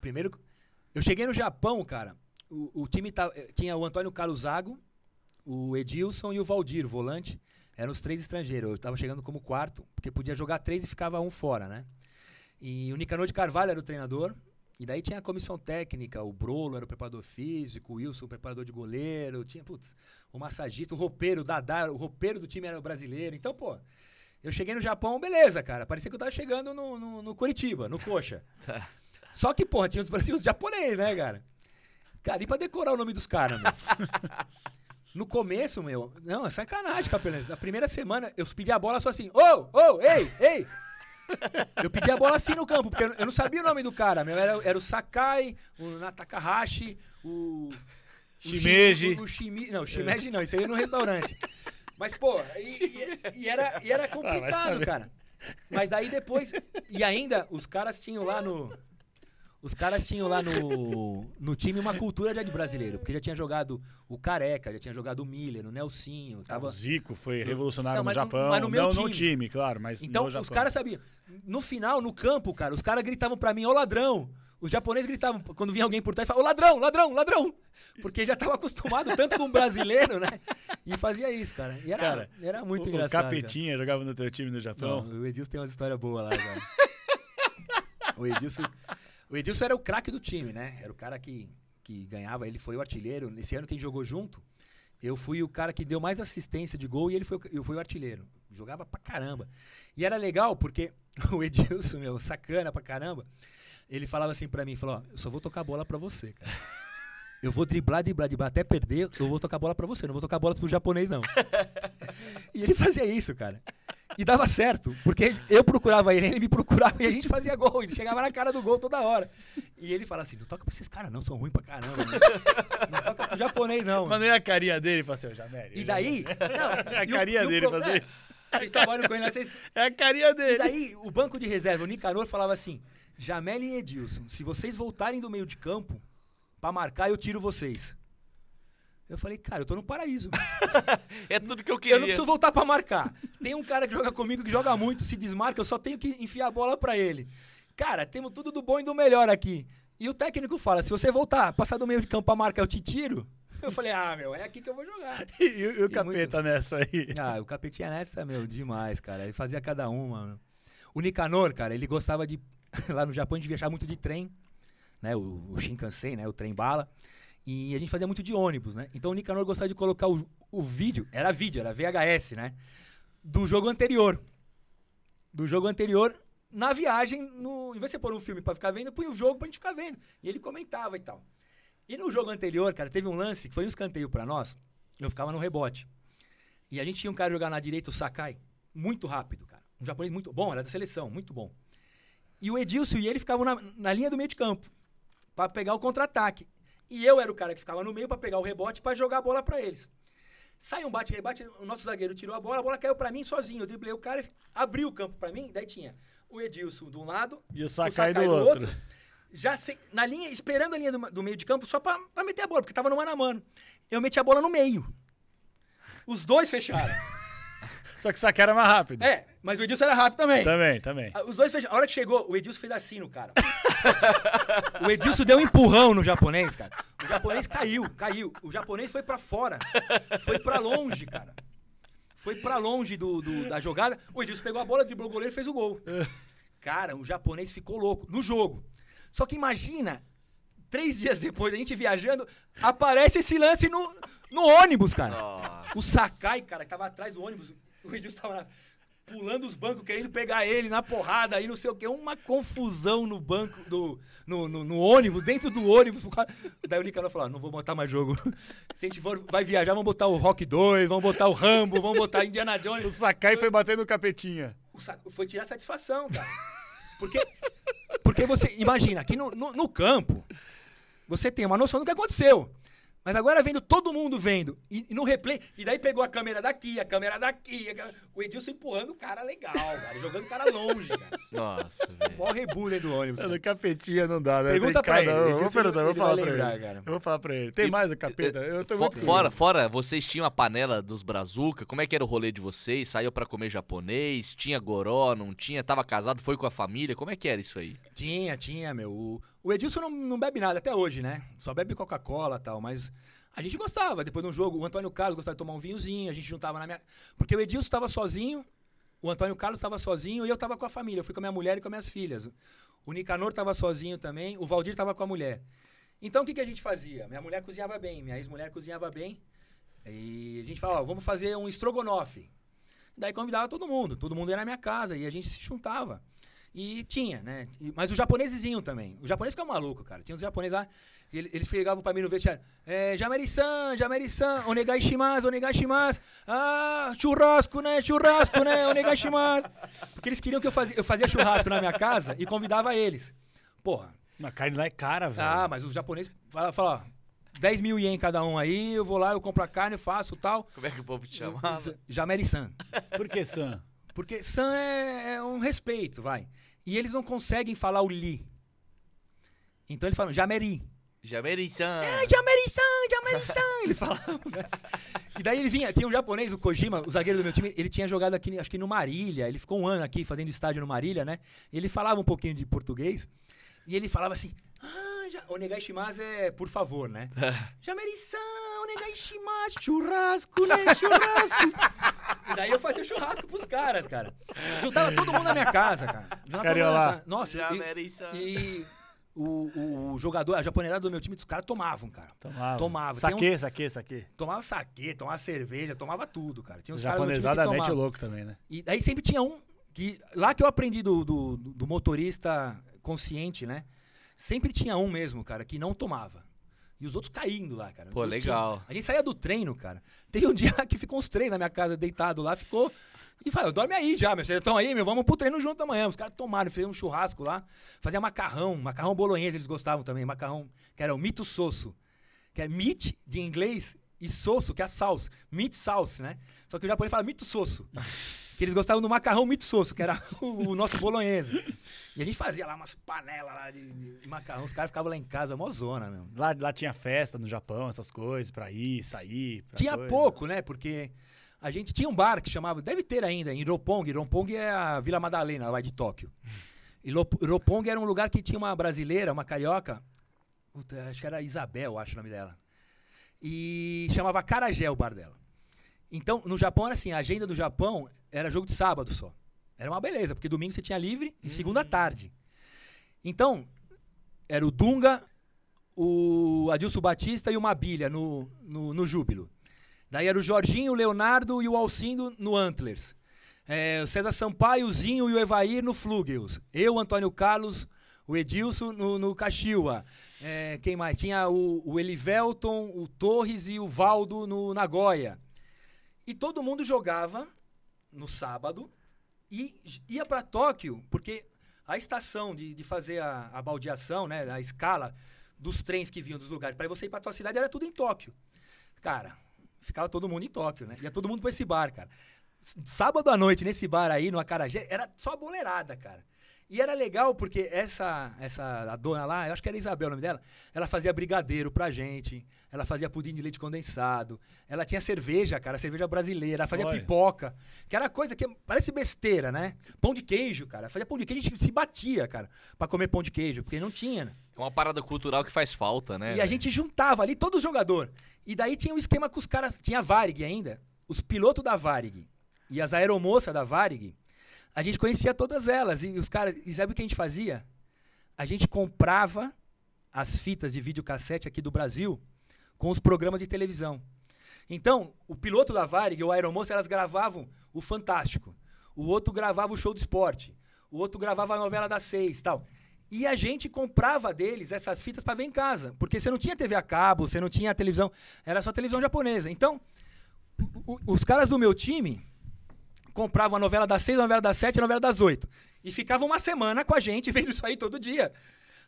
Primeiro. Eu cheguei no Japão, cara. O, o time tá, tinha o Antônio Carlos Zago, o Edilson e o Valdir, volante. Eram os três estrangeiros. Eu tava chegando como quarto, porque podia jogar três e ficava um fora, né? E o Nicanor de Carvalho era o treinador. E daí tinha a comissão técnica, o Brolo era o preparador físico, o Wilson, o preparador de goleiro, tinha, putz, o massagista, o roupeiro, o Dadá, o roupeiro do time era o brasileiro. Então, pô, eu cheguei no Japão, beleza, cara. Parecia que eu tava chegando no, no, no Curitiba, no Coxa. tá. Só que, porra, tinha uns brasileiros japoneses, né, cara? Cara, e pra decorar o nome dos caras, meu? No começo, meu, não, é sacanagem, Capelense. Na primeira semana, eu pedi a bola só assim, ô, oh, ô, oh, ei, ei. Eu pedi a bola assim no campo, porque eu não sabia o nome do cara, meu. Era, era o Sakai, o Natakahashi, o... Shimeji. O, Shimi, não, o Shimeji não, isso aí é no restaurante. Mas, pô, e, e, e era, e era ah, complicado, ah, cara. Mas daí depois, e ainda, os caras tinham lá no os caras tinham lá no, no time uma cultura já de brasileiro, porque já tinha jogado o Careca, já tinha jogado o Miller, o Nelsinho. Ah, tava... O Zico foi revolucionário não, no Japão. No, mas no meu não, time. No time, claro, mas Então, os caras sabiam. No final, no campo, cara, os caras gritavam para mim, ô ladrão! Os japoneses gritavam, quando vinha alguém por trás, falavam, ô ladrão, ladrão, ladrão! Porque já estava acostumado tanto com o brasileiro, né? E fazia isso, cara. E era, cara, era muito o, engraçado. O Capetinha cara. jogava no teu time no Japão. Não, o Edilson tem umas histórias boas lá, cara. o Edilson... O Edilson era o craque do time, né? Era o cara que, que ganhava, ele foi o artilheiro. Nesse ano quem jogou junto, eu fui o cara que deu mais assistência de gol e ele foi, eu fui o artilheiro. Jogava pra caramba. E era legal porque o Edilson, meu, sacana pra caramba, ele falava assim pra mim, falou, ó, eu só vou tocar bola pra você, cara. Eu vou driblar, driblar, driblar até perder, eu vou tocar bola pra você, não vou tocar bola pro japonês, não. e ele fazia isso, cara. E dava certo, porque eu procurava ele, ele me procurava e a gente fazia gol. Ele chegava na cara do gol toda hora. E ele falava assim: não toca pra esses caras, não, são ruins pra caramba. Não, né? não toca pro japonês, não. Mas nem a carinha dele, falou assim, eu E daí. Não, a e carinha o, dele o fazer isso. Vocês trabalham com ele, Vocês... É a carinha dele. E né? é daí, o banco de reserva, o Nicanor, falava assim: Jamel e Edilson, se vocês voltarem do meio de campo, para marcar, eu tiro vocês. Eu falei, cara, eu tô no paraíso. é tudo que eu queria. Eu não preciso voltar para marcar. Tem um cara que joga comigo que joga muito, se desmarca, eu só tenho que enfiar a bola para ele. Cara, temos tudo do bom e do melhor aqui. E o técnico fala: se você voltar, passar do meio de campo para marcar, eu te tiro. Eu falei, ah, meu, é aqui que eu vou jogar. e, e, o, e capeta muito... nessa aí? Ah, o capetinha é nessa, meu, demais, cara. Ele fazia cada uma. O Nicanor, cara, ele gostava de. Lá no Japão a gente viajava muito de trem, né? O, o Shinkansen, né? O trem bala. E a gente fazia muito de ônibus, né? Então o Nicanor gostava de colocar o, o vídeo, era vídeo, era VHS, né? Do jogo anterior. Do jogo anterior, na viagem, no, em vez de você pôr um filme pra ficar vendo, põe o jogo pra gente ficar vendo. E ele comentava e tal. E no jogo anterior, cara, teve um lance que foi um escanteio para nós. Eu ficava no rebote. E a gente tinha um cara jogar na direita, o Sakai. Muito rápido, cara. Um japonês muito bom, era da seleção, muito bom. E o Edilson e ele ficavam na, na linha do meio de campo para pegar o contra-ataque. E eu era o cara que ficava no meio para pegar o rebote para jogar a bola para eles. Sai um bate-rebate, o nosso zagueiro tirou a bola, a bola caiu para mim sozinho. Eu driblei o cara, abriu o campo para mim, daí tinha o Edilson de um lado e o Sakai, o Sakai do, do outro. outro. Já sem, na linha, esperando a linha do, do meio de campo só para meter a bola, porque tava no mano a mano. Eu meti a bola no meio. Os dois fecharam. Só que o Sakai era mais rápido. É, mas o Edilson era rápido também. Também, também. Ah, os dois A hora que chegou, o Edilson fez assim no cara. o Edilson deu um empurrão no japonês, cara. O japonês caiu, caiu. O japonês foi para fora. Foi para longe, cara. Foi para longe do, do, da jogada. O Edilson pegou a bola, driblou o goleiro e fez o gol. Cara, o japonês ficou louco no jogo. Só que imagina, três dias depois, a gente viajando, aparece esse lance no, no ônibus, cara. Nossa. O Sakai, cara, que tava atrás do ônibus, o Edilson tava na pulando os bancos, querendo pegar ele na porrada aí, não sei o quê. Uma confusão no banco, do, no, no, no ônibus, dentro do ônibus. Daí o Nicanor falou: ah, não vou botar mais jogo. Se a gente for, vai viajar, vamos botar o Rock 2, vamos botar o Rambo, vamos botar Indiana Jones. O Sakai foi, foi bater no capetinha. O, foi tirar satisfação, cara. Porque, porque você, imagina, aqui no, no, no campo, você tem uma noção do que aconteceu. Mas agora vendo todo mundo vendo. E, e, no replay. E daí pegou a câmera daqui, a câmera daqui. A... o Edilson empurrando o cara legal, cara. Jogando o cara longe, cara. Nossa, velho. Mó rebu do ônibus. É, cara. capetinha não dá, né? Pergunta pra ele. Edilson, vou perguntar, vou falar pra ele. Eu vou falar pra ele. Tem e, mais o capeta? Eu tô fora, fora, vocês tinham a panela dos Brazuca. Como é que era o rolê de vocês? Saiu pra comer japonês? Tinha goró, não tinha? Tava casado, foi com a família? Como é que era isso aí? Tinha, tinha, meu. O, o Edilson não, não bebe nada até hoje, né? Só bebe Coca-Cola e tal, mas a gente gostava. Depois de um jogo, o Antônio Carlos gostava de tomar um vinhozinho, a gente juntava na minha. Porque o Edilson estava sozinho, o Antônio Carlos estava sozinho e eu estava com a família. Eu fui com a minha mulher e com as minhas filhas. O Nicanor estava sozinho também, o Valdir estava com a mulher. Então o que, que a gente fazia? Minha mulher cozinhava bem, minha ex-mulher cozinhava bem. E a gente falava, ó, vamos fazer um estrogonofe. Daí convidava todo mundo, todo mundo ia na minha casa e a gente se juntava. E tinha, né? Mas os japoneses também. O japonês que é um maluco, cara. Tinha os japoneses lá, eles, eles pegavam pra mim no vestiário. É, Jameri-san, Jameri-san, onegai onegai Ah, churrasco, né? Churrasco, né? Onegai Porque eles queriam que eu fazia, eu fazia churrasco na minha casa e convidava eles. Porra. Mas carne lá é cara, velho. Ah, mas os japoneses falam, fala, 10 mil ien cada um aí, eu vou lá, eu compro a carne, faço tal. Como é que o povo te chamava? Jameri-san. Por que san? Porque san é, é, um respeito, vai. E eles não conseguem falar o li. Então eles falam jameri. Jameri-san. É, jameri-san, jameri-san. Eles falavam, né? E daí eles vinham tinha um japonês, o Kojima, o zagueiro do meu time, ele tinha jogado aqui, acho que no Marília, ele ficou um ano aqui fazendo estádio no Marília, né? E ele falava um pouquinho de português, e ele falava assim, ah, ja... onegai shimasu é por favor, né? Jameri-san, Negashimate, churrasco, né? Churrasco. e daí eu fazia churrasco pros caras, cara. Juntava todo mundo na minha casa, cara. Juntava lá. Nossa, Já e, era isso. E o, o, o, jogador, a japonesa do meu time, os caras tomavam, cara. Tomavam. Tomava. Saque, um... saque, saque. Tomava saque, tomava cerveja, tomava tudo, cara. Tinha os japonesada cara mete louco também, né? E daí sempre tinha um que... Lá que eu aprendi do, do, do motorista consciente, né? Sempre tinha um mesmo, cara, que não tomava. E os outros caindo lá, cara. Pô, legal. a gente saía do treino, cara. Teve um dia que ficou uns três na minha casa, deitado lá, ficou. E eu dorme aí já, meu. Vocês estão aí, meu, vamos pro treino junto amanhã. Os caras tomaram, fizeram um churrasco lá. Fazia macarrão, macarrão bolonhês, eles gostavam também. Macarrão, que era o mito sosso. Que é meat de inglês e sosso, que é a sauce. Meat sauce, né? Só que o japonês fala mito sosso. que eles gostavam do macarrão mitsosso, que era o, o nosso bolonhesa. E a gente fazia lá umas panelas lá de, de macarrão, os caras ficavam lá em casa, mó zona mesmo. Lá, lá tinha festa no Japão, essas coisas, pra ir, sair. Pra tinha coisa. pouco, né? Porque a gente tinha um bar que chamava, deve ter ainda, em Ropong Ropong é a Vila Madalena, lá de Tóquio. E Ropong era um lugar que tinha uma brasileira, uma carioca, acho que era Isabel, acho o nome dela. E chamava Carajé o bar dela. Então, no Japão era assim, a agenda do Japão era jogo de sábado só. Era uma beleza, porque domingo você tinha livre e uhum. segunda tarde. Então, era o Dunga, o Adilson Batista e o Mabilha no, no, no Júbilo. Daí era o Jorginho, o Leonardo e o Alcindo no Antlers. É, o César Sampaio, o Zinho e o Evair no Flugels. Eu, Antônio Carlos, o Edilson no, no Caxiua. É, quem mais? Tinha o, o Elivelton, o Torres e o Valdo no Nagoya. E todo mundo jogava no sábado e ia para Tóquio, porque a estação de, de fazer a, a baldeação, né, a escala dos trens que vinham dos lugares para você ir para tua cidade era tudo em Tóquio. Cara, ficava todo mundo em Tóquio, né? Ia todo mundo para esse bar, cara. Sábado à noite nesse bar aí, no Acarajé, era só boleirada, cara. E era legal porque essa, essa a dona lá, eu acho que era Isabel o nome dela, ela fazia brigadeiro pra gente, ela fazia pudim de leite condensado, ela tinha cerveja, cara, cerveja brasileira, ela fazia Olha. pipoca, que era coisa que parece besteira, né? Pão de queijo, cara, fazia pão de queijo, a gente se batia, cara, pra comer pão de queijo, porque não tinha. Né? É uma parada cultural que faz falta, né? E a gente juntava ali todo jogador. E daí tinha um esquema com os caras, tinha a Varig ainda, os pilotos da Varig e as aeromoças da Varig, a gente conhecia todas elas. E os caras. E sabe o que a gente fazia? A gente comprava as fitas de videocassete aqui do Brasil com os programas de televisão. Então, o piloto da Varig e o Aeromoça, elas gravavam o Fantástico. O outro gravava o Show do Esporte. O outro gravava a novela das seis tal. E a gente comprava deles essas fitas para ver em casa. Porque você não tinha TV a cabo, você não tinha televisão. Era só televisão japonesa. Então, o, o, os caras do meu time, comprava a novela das seis, a novela das sete, a novela das oito. E ficava uma semana com a gente vendo isso aí todo dia.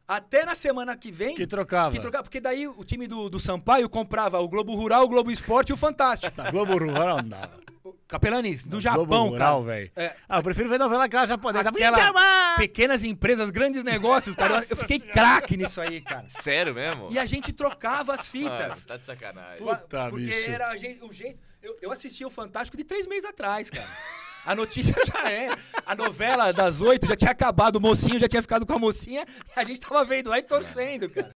Até na semana que vem. Que trocava. Que trocava porque daí o time do, do Sampaio comprava o Globo Rural, o Globo Esporte e o Fantástico. Tá, Globo Rural não dava. Capelanis, do Japão, Mural, cara. É, ah, eu prefiro ver novela aquela japonesa. Aquela pequenas empresas, grandes negócios, cara. Nossa eu fiquei craque nisso aí, cara. Sério mesmo? E a gente trocava as fitas. Ah, tá de sacanagem. Puta, porque bicho. era gente, o jeito... Eu, eu assisti o Fantástico de três meses atrás, cara. A notícia já é. A novela das oito já tinha acabado, o mocinho já tinha ficado com a mocinha, a gente tava vendo lá e torcendo, cara.